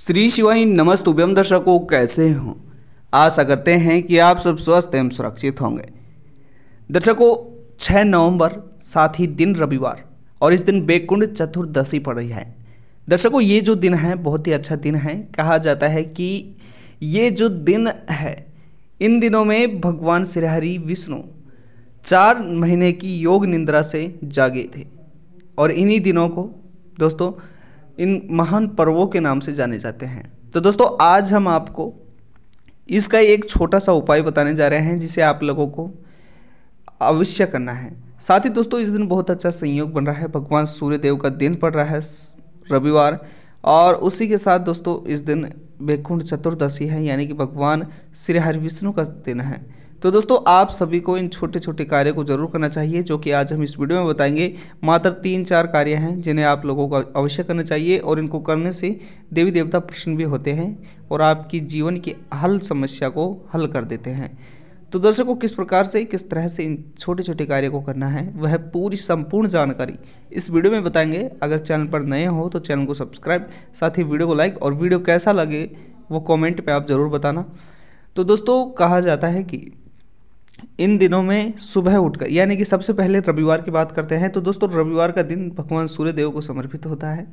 श्री शिवाई नमस्तुभ्यम दर्शकों कैसे हों आशा करते हैं कि आप सब स्वस्थ एवं सुरक्षित होंगे दर्शकों छः नवंबर साथ ही दिन रविवार और इस दिन बेकुंड चतुर्दशी पड़ रही है दर्शकों ये जो दिन है बहुत ही अच्छा दिन है कहा जाता है कि ये जो दिन है इन दिनों में भगवान श्रीहरि विष्णु चार महीने की योग निंद्रा से जागे थे और इन्हीं दिनों को दोस्तों इन महान पर्वों के नाम से जाने जाते हैं तो दोस्तों आज हम आपको इसका एक छोटा सा उपाय बताने जा रहे हैं जिसे आप लोगों को अवश्य करना है साथ ही दोस्तों इस दिन बहुत अच्छा संयोग बन रहा है भगवान सूर्यदेव का दिन पड़ रहा है रविवार और उसी के साथ दोस्तों इस दिन वैकुंठ चतुर्दशी है यानी कि भगवान श्री हरि विष्णु का दिन है तो दोस्तों आप सभी को इन छोटे छोटे कार्य को जरूर करना चाहिए जो कि आज हम इस वीडियो में बताएंगे मात्र तीन चार कार्य हैं जिन्हें आप लोगों को अवश्य करना चाहिए और इनको करने से देवी देवता प्रसन्न भी होते हैं और आपकी जीवन की हल समस्या को हल कर देते हैं तो दर्शकों किस प्रकार से किस तरह से इन छोटे छोटे कार्य को करना है वह पूरी संपूर्ण जानकारी इस वीडियो में बताएंगे अगर चैनल पर नए हो तो चैनल को सब्सक्राइब साथ ही वीडियो को लाइक और वीडियो कैसा लगे वो कमेंट पे आप ज़रूर बताना तो दोस्तों कहा जाता है कि इन दिनों में सुबह उठकर यानी कि सबसे पहले रविवार की बात करते हैं तो दोस्तों रविवार का दिन भगवान सूर्य देव को समर्पित होता है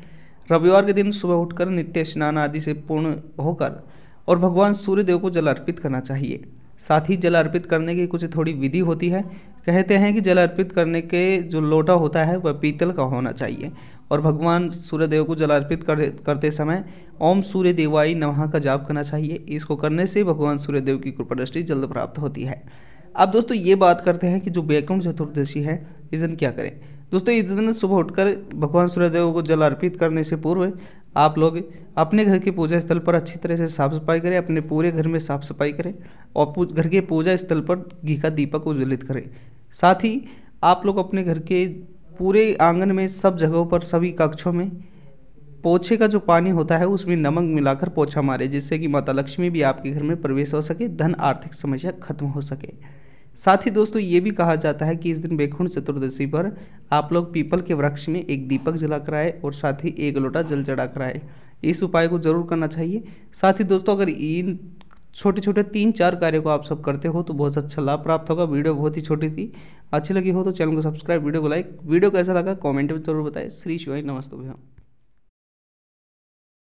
रविवार के दिन सुबह उठकर नित्य स्नान आदि से पूर्ण होकर और भगवान सूर्य देव को जल अर्पित करना चाहिए साथ ही जल अर्पित करने की कुछ थोड़ी विधि होती है कहते हैं कि जल अर्पित करने के जो लोटा होता है वह पीतल का होना चाहिए और भगवान सूर्यदेव को जल अर्पित कर, करते समय ओम सूर्य देवाई नमः का जाप करना चाहिए इसको करने से भगवान सूर्यदेव की कृपा दृष्टि जल्द प्राप्त होती है अब दोस्तों ये बात करते हैं कि जो वैकुंठ चतुर्दशी है इस दिन क्या करें दोस्तों इस दिन सुबह उठकर भगवान सूर्यदेव को जल अर्पित करने से पूर्व आप लोग अपने घर के पूजा स्थल पर अच्छी तरह से साफ सफाई करें अपने पूरे घर में साफ सफाई करें और घर के पूजा स्थल पर घी का दीपक उज्ज्वलित करें साथ ही आप लोग अपने घर के पूरे आंगन में सब जगहों पर सभी कक्षों में पोछे का जो पानी होता है उसमें नमक मिलाकर पोछा मारे जिससे कि माता लक्ष्मी भी आपके घर में प्रवेश हो सके धन आर्थिक समस्या खत्म हो सके साथ ही दोस्तों ये भी कहा जाता है कि इस दिन बैकुंठ चतुर्दशी पर आप लोग पीपल के वृक्ष में एक दीपक जला कर आए और साथ ही एक लोटा जल चढ़ा कर आए इस उपाय को जरूर करना चाहिए साथ ही दोस्तों अगर इन छोटे छोटे तीन चार कार्य को आप सब करते हो तो बहुत अच्छा लाभ प्राप्त होगा वीडियो बहुत ही छोटी थी अच्छी लगी हो तो चैनल को सब्सक्राइब वीडियो को लाइक वीडियो कैसा लगा कॉमेंट में जरूर बताएं श्री शिवाई नमस्ते भैया